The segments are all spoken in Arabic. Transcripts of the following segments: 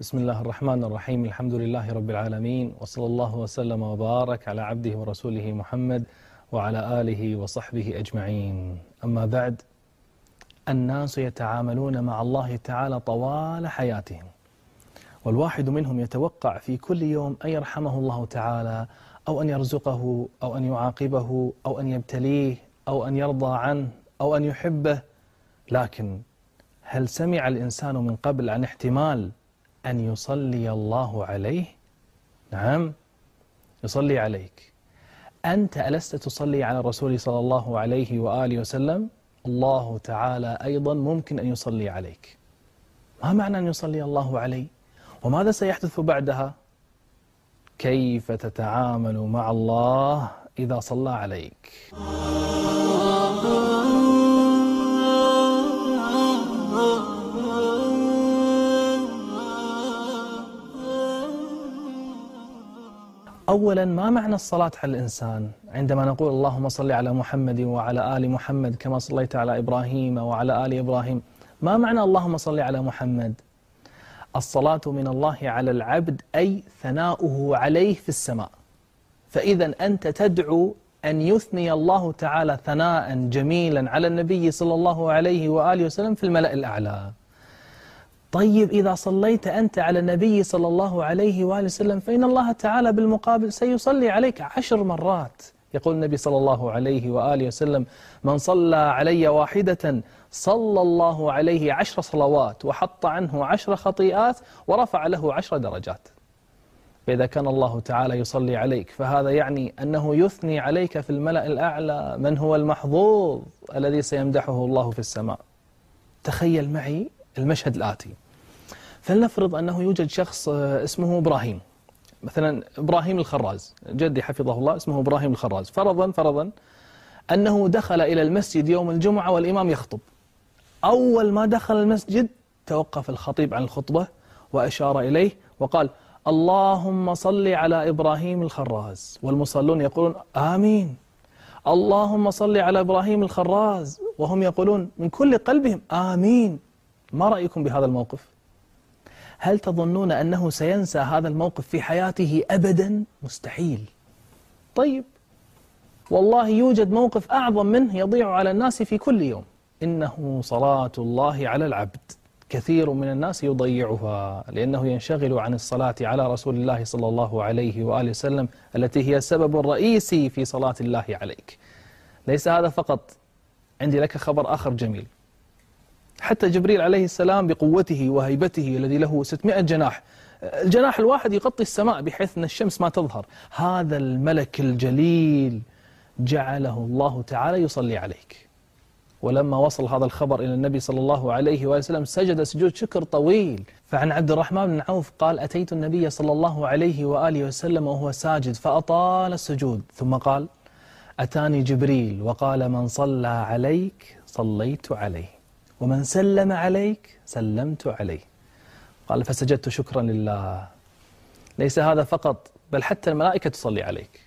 بسم الله الرحمن الرحيم الحمد لله رب العالمين وصلى الله وسلم وبارك على عبده ورسوله محمد وعلى آله وصحبه أجمعين أما بعد الناس يتعاملون مع الله تعالى طوال حياتهم والواحد منهم يتوقع في كل يوم أن يرحمه الله تعالى أو أن يرزقه أو أن يعاقبه أو أن يبتليه أو أن يرضى عنه أو أن يحبه لكن هل سمع الإنسان من قبل عن احتمال أن يصلي الله عليه نعم يصلي عليك أنت ألست تصلي على الرسول صلى الله عليه وآله وسلم الله تعالى أيضا ممكن أن يصلي عليك ما معنى أن يصلي الله علي وماذا سيحدث بعدها كيف تتعامل مع الله إذا صلى عليك أولا ما معنى الصلاة على الإنسان عندما نقول اللهم صل على محمد وعلى آل محمد كما صليت على إبراهيم وعلى آل إبراهيم ما معنى اللهم صل على محمد الصلاة من الله على العبد أي ثناؤه عليه في السماء فإذا أنت تدعو أن يثني الله تعالى ثناء جميلا على النبي صلى الله عليه وآله وسلم في الملأ الأعلى طيب إذا صليت أنت على النبي صلى الله عليه وآله وسلم فإن الله تعالى بالمقابل سيصلي عليك عشر مرات يقول النبي صلى الله عليه وآله وسلم من صلى علي واحدة صلى الله عليه عشر صلوات وحط عنه عشر خطيئات ورفع له عشر درجات فإذا كان الله تعالى يصلي عليك فهذا يعني أنه يثني عليك في الملأ الأعلى من هو المحظوظ الذي سيمدحه الله في السماء تخيل معي المشهد الآتي فلنفرض أنه يوجد شخص آه، اسمه إبراهيم مثلا إبراهيم الخراز جدي حفظه الله اسمه إبراهيم الخراز فرضا فرضا أنه دخل إلى المسجد يوم الجمعة والإمام يخطب أول ما دخل المسجد توقف الخطيب عن الخطبة وأشار إليه وقال اللهم صل على إبراهيم الخراز والمصلون يقولون آمين اللهم صل على إبراهيم الخراز وهم يقولون من كل قلبهم آمين ما رأيكم بهذا الموقف؟ هل تظنون أنه سينسى هذا الموقف في حياته أبدا؟ مستحيل طيب والله يوجد موقف أعظم منه يضيع على الناس في كل يوم إنه صلاة الله على العبد كثير من الناس يضيعها لأنه ينشغل عن الصلاة على رسول الله صلى الله عليه وآله وسلم التي هي السبب الرئيسي في صلاة الله عليك ليس هذا فقط عندي لك خبر آخر جميل حتى جبريل عليه السلام بقوته وهيبته الذي له 600 جناح الجناح الواحد يغطي السماء بحيث أن الشمس ما تظهر هذا الملك الجليل جعله الله تعالى يصلي عليك ولما وصل هذا الخبر إلى النبي صلى الله عليه وسلم سجد سجود شكر طويل فعن عبد الرحمن بن عوف قال أتيت النبي صلى الله عليه وآله وسلم وهو ساجد فأطال السجود ثم قال أتاني جبريل وقال من صلى عليك صليت عليه ومن سلم عليك سلمت عليه قال فسجدت شكرا لله ليس هذا فقط بل حتى الملائكة تصلي عليك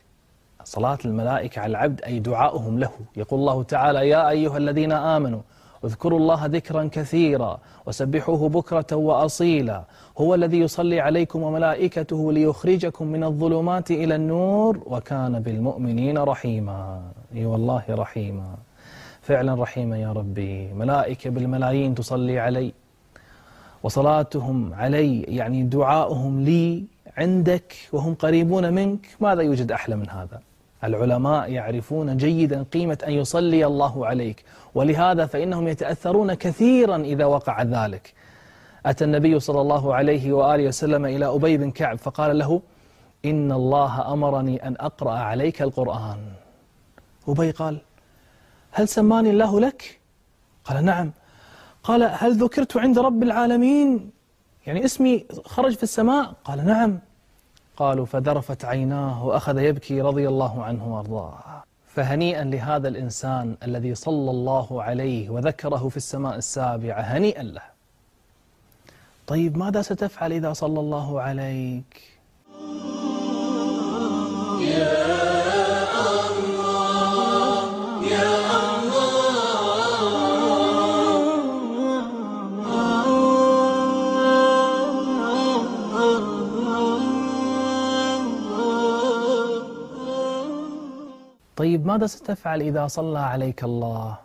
صلاة الملائكة على العبد أي دعاؤهم له يقول الله تعالى يا أيها الذين آمنوا اذكروا الله ذكرا كثيرا وسبحوه بكرة وأصيلا هو الذي يصلي عليكم وملائكته ليخرجكم من الظلمات إلى النور وكان بالمؤمنين رحيما اي والله رحيما فعلا رحيما يا ربي ملائكة بالملايين تصلي علي وصلاتهم علي يعني دعاؤهم لي عندك وهم قريبون منك ماذا يوجد أحلى من هذا العلماء يعرفون جيدا قيمة أن يصلي الله عليك ولهذا فإنهم يتأثرون كثيرا إذا وقع ذلك أتى النبي صلى الله عليه وآله وسلم إلى أبي بن كعب فقال له إن الله أمرني أن أقرأ عليك القرآن أبي قال هل سماني الله لك قال نعم قال هل ذكرت عند رب العالمين يعني اسمي خرج في السماء قال نعم قالوا فذرفت عيناه وأخذ يبكي رضي الله عنه وارضاه فهنيئا لهذا الإنسان الذي صلى الله عليه وذكره في السماء السابعة هنيئا له طيب ماذا ستفعل إذا صلى الله عليك؟ Yeah. طيب ماذا ستفعل إذا صلى عليك الله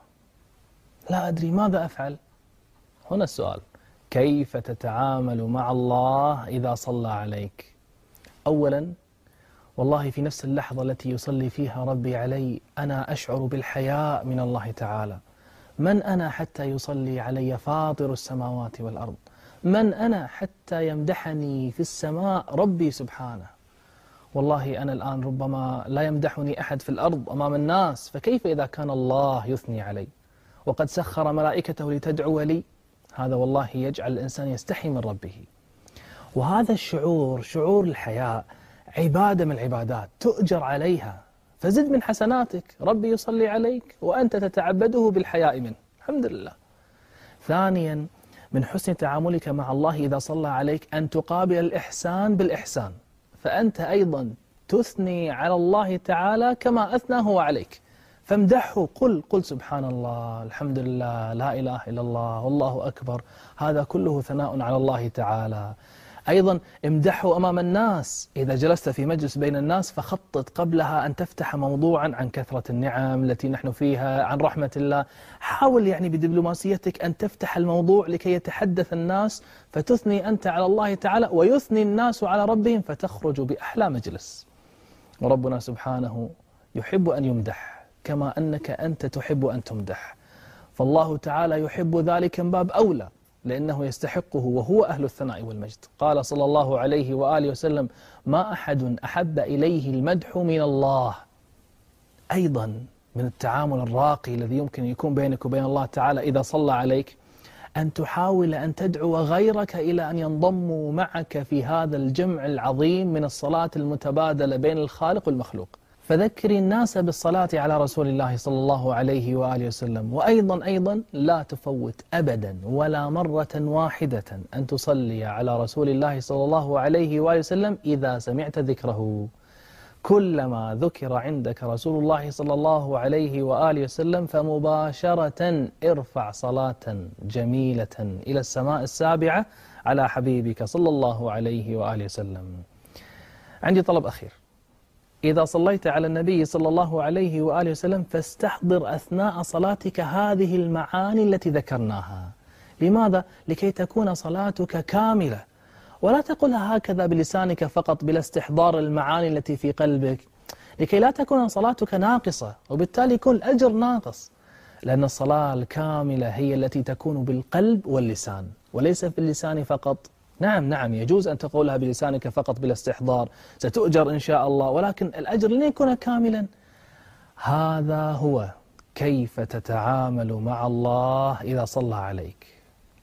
لا أدري ماذا أفعل هنا السؤال كيف تتعامل مع الله إذا صلى عليك أولا والله في نفس اللحظة التي يصلي فيها ربي علي أنا أشعر بالحياء من الله تعالى من أنا حتى يصلي علي فاطر السماوات والأرض من أنا حتى يمدحني في السماء ربي سبحانه والله أنا الآن ربما لا يمدحني أحد في الأرض أمام الناس فكيف إذا كان الله يثني علي وقد سخر ملائكته لتدعو لي هذا والله يجعل الإنسان يستحي من ربه وهذا الشعور شعور الحياء عبادة من العبادات تؤجر عليها فزد من حسناتك ربي يصلي عليك وأنت تتعبده بالحياء منه الحمد لله ثانيا من حسن تعاملك مع الله إذا صلى عليك أن تقابل الإحسان بالإحسان فأنت أيضا تثني على الله تعالى كما أثنى هو عليك فامدحه قل قل سبحان الله الحمد لله لا إله إلا الله والله أكبر هذا كله ثناء على الله تعالى أيضا امدحه أمام الناس إذا جلست في مجلس بين الناس فخطط قبلها أن تفتح موضوعا عن كثرة النعم التي نحن فيها عن رحمة الله حاول يعني بدبلوماسيتك أن تفتح الموضوع لكي يتحدث الناس فتثني أنت على الله تعالى ويثني الناس على ربهم فتخرج بأحلى مجلس وربنا سبحانه يحب أن يمدح كما أنك أنت تحب أن تمدح فالله تعالى يحب ذلك من باب أولى لأنه يستحقه وهو أهل الثناء والمجد قال صلى الله عليه وآله وسلم ما أحد أحب إليه المدح من الله أيضا من التعامل الراقي الذي يمكن يكون بينك وبين الله تعالى إذا صلى عليك أن تحاول أن تدعو غيرك إلى أن ينضموا معك في هذا الجمع العظيم من الصلاة المتبادلة بين الخالق والمخلوق فذكر الناس بالصلاة على رسول الله صلى الله عليه وآله وسلم وأيضا أيضا لا تفوت أبدا ولا مرة واحدة أن تصلي على رسول الله صلى الله عليه وآله وسلم إذا سمعت ذكره كلما ذكر عندك رسول الله صلى الله عليه وآله وسلم فمباشرة ارفع صلاة جميلة إلى السماء السابعة على حبيبك صلى الله عليه وآله وسلم عندي طلب أخير إذا صليت على النبي صلى الله عليه وآله وسلم فاستحضر أثناء صلاتك هذه المعاني التي ذكرناها لماذا؟ لكي تكون صلاتك كاملة ولا تقلها هكذا بلسانك فقط بلا استحضار المعاني التي في قلبك لكي لا تكون صلاتك ناقصة وبالتالي يكون الأجر ناقص لأن الصلاة الكاملة هي التي تكون بالقلب واللسان وليس باللسان فقط نعم نعم يجوز أن تقولها بلسانك فقط بلا استحضار ستؤجر إن شاء الله ولكن الأجر لن يكون كاملا هذا هو كيف تتعامل مع الله إذا صلى عليك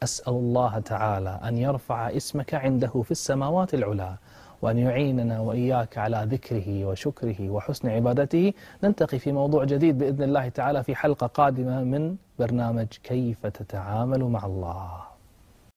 أسأل الله تعالى أن يرفع اسمك عنده في السماوات العلى وأن يعيننا وإياك على ذكره وشكره وحسن عبادته ننتقي في موضوع جديد بإذن الله تعالى في حلقة قادمة من برنامج كيف تتعامل مع الله